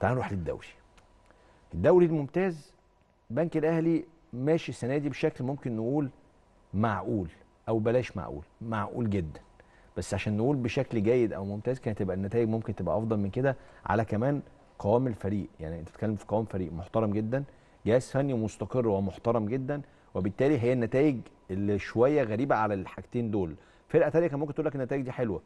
تعال نروح للدوري الدوري الممتاز بنك الاهلي ماشي السنه دي بشكل ممكن نقول معقول او بلاش معقول معقول جدا بس عشان نقول بشكل جيد او ممتاز كانت تبقى النتائج ممكن تبقى افضل من كده على كمان قوام الفريق يعني انت بتتكلم في قوام فريق محترم جدا جهاز فني مستقر ومحترم جدا وبالتالي هي النتائج اللي شويه غريبه على الحاجتين دول فرقه ثانيه كان ممكن تقول لك النتائج دي حلوه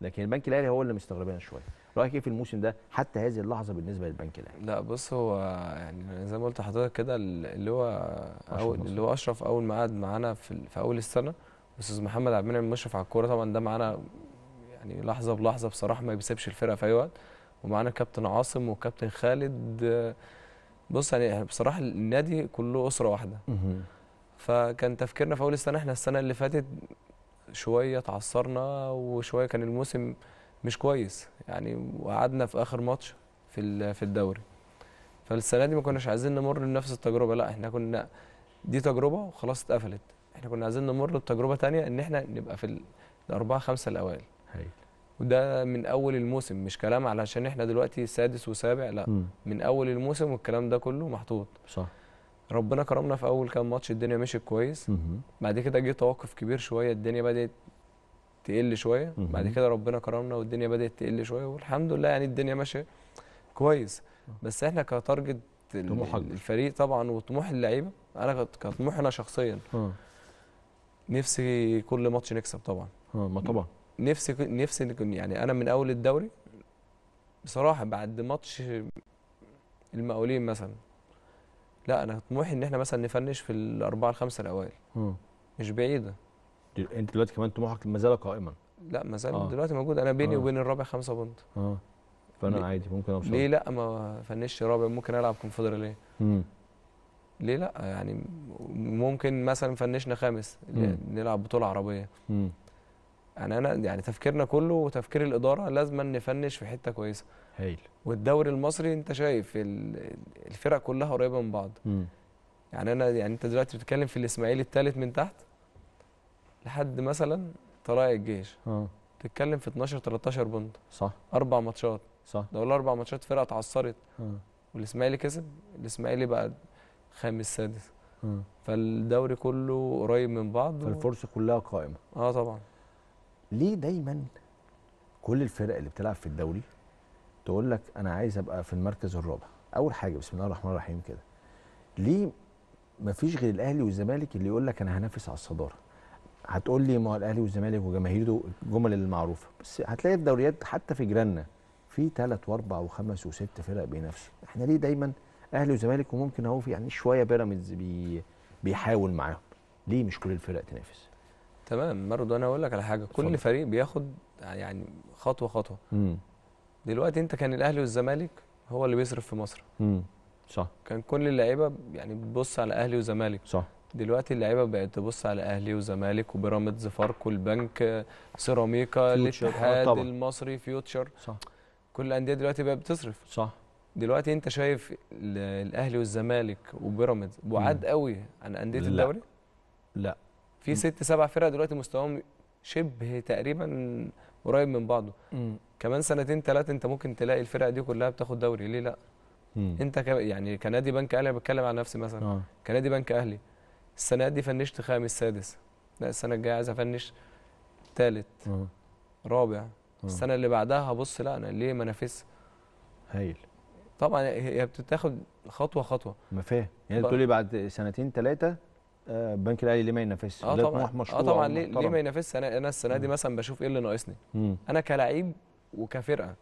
لكن البنك الاهلي هو اللي مستغربنا شويه رايك ايه في الموسم ده حتى هذه اللحظه بالنسبه للبنك الاهلي لا بص هو يعني زي ما قلت لحضرتك كده اللي هو أول اللي هو اشرف اول ما قعد معانا في, في اول السنه استاذ محمد عبد المنعم مشرف على الكوره طبعا ده معانا يعني لحظه بلحظه بصراحه ما بيسيبش الفرقه في اي وقت ومعانا كابتن عاصم وكابتن خالد بص يعني بصراحه النادي كله اسره واحده فكان تفكيرنا في اول السنه احنا السنه اللي فاتت شويه تعصرنا وشويه كان الموسم مش كويس يعني وقعدنا في اخر ماتش في في الدوري فالسنه دي ما كناش عايزين نمر بنفس التجربه لا احنا كنا دي تجربه وخلاص اتقفلت احنا كنا عايزين نمر بتجربه تانية ان احنا نبقى في الاربعه خمسه الاوائل وده من اول الموسم مش كلام علشان احنا دلوقتي سادس وسابع لا م. من اول الموسم والكلام ده كله محطوط صح ربنا كرمنا في اول كام ماتش الدنيا مشيت كويس بعد كده جه توقف كبير شويه الدنيا بدات تقل شويه بعد كده ربنا كرمنا والدنيا بدات تقل شويه والحمد لله يعني الدنيا ماشيه كويس بس احنا كتارجت الفريق طبعا وطموح اللعيبه انا كطموحنا انا شخصيا مم. نفسي كل ماتش نكسب طبعا اه ما طبعا نفسي نفسي يعني انا من اول الدوري بصراحه بعد ماتش المقاولين مثلا لا انا طموحي ان احنا مثلا نفنش في الاربعه الخمسه الاوائل مش بعيده انت دلوقتي كمان طموحك ما زال قائما لا ما زال آه. دلوقتي موجود انا بيني آه. وبين الرابع خمسه بونت اه فانا لي. عادي ممكن امشي ليه لا ما فنش رابع ممكن العب كونفدراليه ليه لا يعني ممكن مثلا فنشنا خامس نلعب بطوله عربيه مم. يعني انا يعني تفكيرنا كله وتفكير الاداره لازم نفنش في حته كويسه هايل والدوري المصري انت شايف الفرق كلها قريبه من بعض م. يعني انا يعني انت دلوقتي بتتكلم في الاسماعيلي الثالث من تحت لحد مثلا طلائع الجيش اه بتتكلم في 12 13 بند صح اربع ماتشات صح لو الاربع ماتشات فرقه اتعثرت آه. والاسماعيلي كسب الاسماعيلي بقى خامس سادس آه. فالدوري كله قريب من بعض فالفرصه و... كلها قائمه اه طبعا ليه دايما كل الفرق اللي بتلعب في الدوري تقول لك انا عايز ابقى في المركز الرابع اول حاجه بسم الله الرحمن الرحيم كده ليه ما فيش غير الاهلي والزمالك اللي يقول لك انا هنافس على الصداره هتقول لي ما هو الاهلي والزمالك وجماهيره الجمل المعروفه بس هتلاقي الدوريات حتى في جيراننا في ثلاث واربع وخمس وست فرق بينافسوا احنا ليه دايما اهلي وزمالك وممكن اهو يعني شويه بيراميدز بي بيحاول معاهم ليه مش كل الفرق تنافس تمام برضه انا اقول لك على حاجه كل فضل. فريق بياخد يعني خطوه خطوه مم. دلوقتي انت كان الاهلي والزمالك هو اللي بيصرف في مصر مم. صح كان كل اللعيبه يعني بتبص على اهلي وزمالك صح دلوقتي اللعيبه بقت تبص على اهلي وزمالك وبيراميدز فاركو البنك سيراميكا الاتحاد آه، المصري فيوتشر صح كل الانديه دلوقتي بقت بتصرف صح دلوقتي انت شايف الاهلي والزمالك وبيراميدز بعاد قوي عن انديه الدوري لا في ست سبع فرق دلوقتي مستواهم شبه تقريبا قريب من بعضه كمان سنتين ثلاثه انت ممكن تلاقي الفرق دي كلها بتاخد دوري ليه لا مم. انت ك... يعني كنادي بنك اهلي انا بتكلم عن نفسي مثلا آه. كنادي بنك اهلي السنه دي فنشت خامس سادس لا السنه الجايه عايز افنش ثالث آه. رابع آه. السنه اللي بعدها هبص لا انا ليه ما نافس هايل طبعا هي بتتاخد خطوه خطوه ما فيها يعني بتقولي بعد سنتين ثلاثه البنك آه، الاهلي ليه ما ينافسش؟ اه طبعا مشروع اه طبعا ليه ليه ما ينافسش؟ انا انا السنه دي مثلا بشوف ايه اللي ناقصني؟ انا كلاعب وكفرقه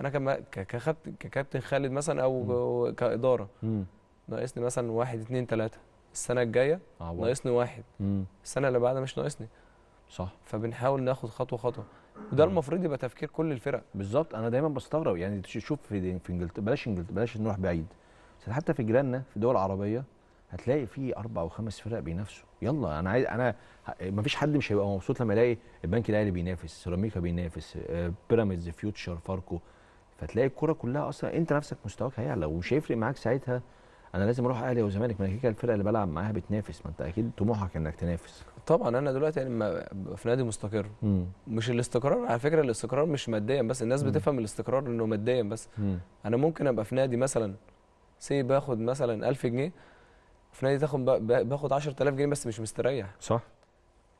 انا كما ككابتن خالد مثلا او كاداره ناقصني مثلا واحد اثنين ثلاثه السنه الجايه آه ناقصني واحد مم. السنه اللي بعدها مش ناقصني صح فبنحاول ناخد خطوه خطوه وده المفروض يبقى تفكير كل الفرق بالظبط انا دايما بستغرب يعني شوف في انجلترا بلاش انجلترا بلاش نروح بعيد حتى في جيراننا في الدول العربيه هتلاقي في اربع وخمس فرق بينافسوا يلا انا عايز انا ما فيش حد مش هيبقى مبسوط لما يلاقي البنك الاهلي بينافس سيراميكا بينافس آه، بيراميدز فيوتشر فاركو فتلاقي الكوره كلها اصلا انت نفسك مستواك هيعلى ومش هيفرق معاك ساعتها انا لازم اروح اهلي وزمالك ما انا كده الفرقه اللي بلعب معاها بتنافس ما انت اكيد طموحك انك تنافس طبعا انا دلوقتي يعني في نادي مستقر مم. مش الاستقرار على فكره الاستقرار مش ماديا بس الناس مم. بتفهم الاستقرار انه ماديا بس مم. انا ممكن ابقى في نادي مثلا سي باخد مثلا 1000 جنيه في نادي تاخد باخد 10000 جنيه بس مش مستريح صح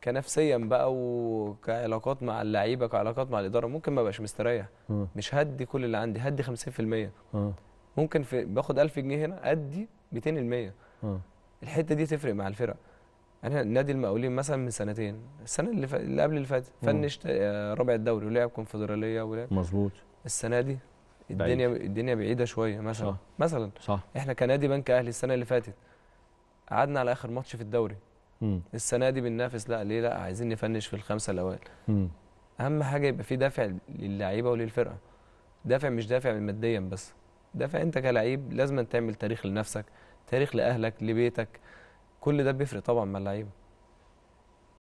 كنفسيا بقى وكعلاقات مع اللعيبه كعلاقات مع الاداره ممكن ما بقاش مستريح م. مش هدي كل اللي عندي هدي 50% م. ممكن في باخد 1000 جنيه هنا ادي 200% م. الحته دي تفرق مع الفرق يعني انا نادي المقاولين مثلا من سنتين السنه اللي, ف... اللي قبل اللي فاتت فنش آه، ربع الدوري ولعب كونفدراليه ولعب مظبوط السنه دي الدنيا بعيد. الدنيا بعيده شويه مثلا صح. مثلا صح. احنا كنادي بنك اهلي السنه اللي فاتت قعدنا على اخر ماتش في الدوري مم. السنه دي بننافس لا ليه لا عايزين نفنش في الخمسه الاوائل اهم حاجه يبقى في دافع للعيبه وللفرقه دافع مش دافع ماديا بس دافع انت كلاعب لازم تعمل تاريخ لنفسك تاريخ لاهلك لبيتك كل ده بيفرق طبعا مع اللعيبه